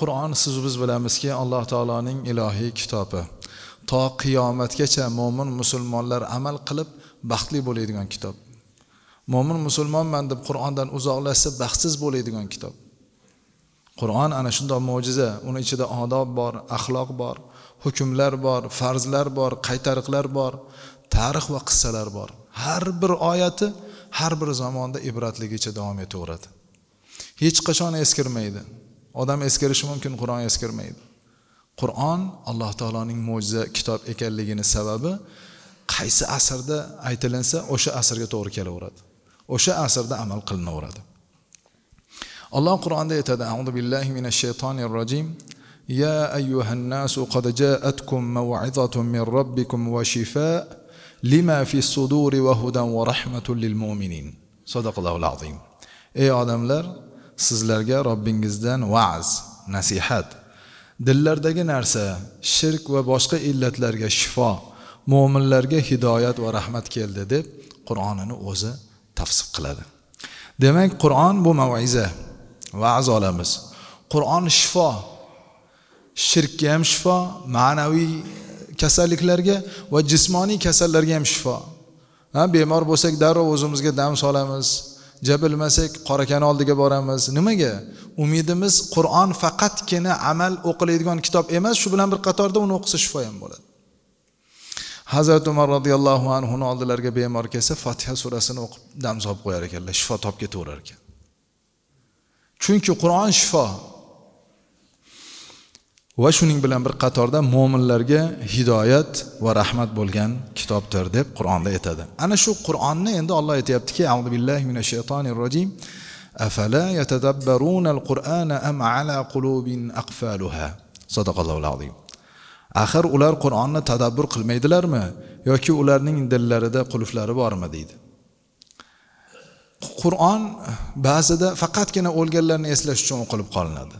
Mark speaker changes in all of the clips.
Speaker 1: qur'on siz biz bilamizki alloh taoloning ilohiy kitobi to qiyomatgacha mo'min musulmonlar amal qilib baxtli bo'ladigan kitob mo'min musulmonman deb qur'ondan uzoqlashsa baxtsiz bo'ladigan kitob qur'on ana shundoq mo'jiza uni ichida odob bor axloq bor hukmlar bor farzlar bor qaytariqlar bor tarix va qissalar bor har bir oyati har bir zamonda ibratligicha davom etaveradi hech qachon eskirmaydi odam eskirishi mumkin qur'on eskirmaydi qur'on alloh taoloning mo'jiza kitob ekanligini sababi qaysi asrda aytilinsa o'sha asrga to'g'ri kelaveradi o'sha asrda amal qilinaveradi alloh qur'onda aytadi audu billahi minash shaytonir rojim يا أيها الناس قد جاءتكم موعظة من ربكم وشفاء لما في الصدور وهدى ورحمة للمؤمنين صدق الله العظيم أي odamlar sizlarga robbingizdan va'z nasihat dillardagi narsa shirk va boshqa illatlarga shifo mo'minlarga hidoyat va rahmat keldi deb qur'onini o'zi tavsif qiladi demak qur'on bu mav'iza va'z olamiz qur'on shifo shirkka ham shifo ma'naviy kasalliklarga va jismoniy kasallarga ham shifo ha bemor bo'lsak darrov o'zimizga dam solamiz jabilmasak qorakani oldiga boramiz nimaga umidimiz qur'on faqatgina amal o'qiladigan kitob emas shu bilan bir qatorda uni o'qisa shifo ham bo'ladi hazrati umar roziyallohu anhuni oldilariga bemor kelsa fotiha surasini o'qib dam solib qo'yar ekanlar shifo topib ketaverar ekan chunki qur'on shifo va shuning bilan bir qatorda mo'minlarga hidoyat va rahmat bo'lgan kitobdir deb qur'onda aytadi ana shu qur'onni endi olloh aytyaptiki azu billahi minash shaytonir rojim afala yatadabbarunal qur'ana am ala qulubin aqfaluha azim axir ular qur'onni tadabbur qilmaydilarmi yoki ularning dillarida qulflari bormi deydi qur'on ba'zida faqatgina o'lganlarni eslash uchun o'qilib qolinadi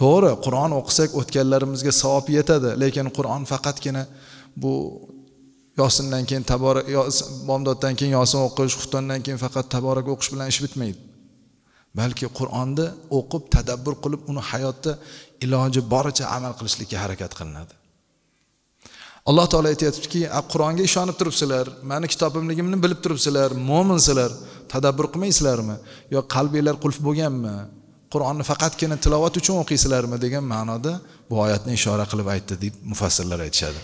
Speaker 1: to'g'ri qur'on o'qisak o'tganlarimizga savob yetadi lekin qur'on faqatgina bu yosindan keyin tabora bomdoddan keyin yosin o'qish xuftondan keyin faqat taborak o'qish bilan ish bitmaydi balki qur'onni o'qib tadabbur qilib uni hayotda iloji boricha amal qilishlikka harakat qilinadi alloh taolo aytyaptiki qur'onga ishonib turibsizlar mani kitobimligimni bilib turibsizlar mo'minsizlar tadabbur qilmaysizlarmi yo qalbinglar qulf bo'lganmi qur'onni faqatgina tilovat uchun o'qiysizlarmi degan ma'noda bu oyatni ishora qilib aytdi deb mufassirlar aytishadi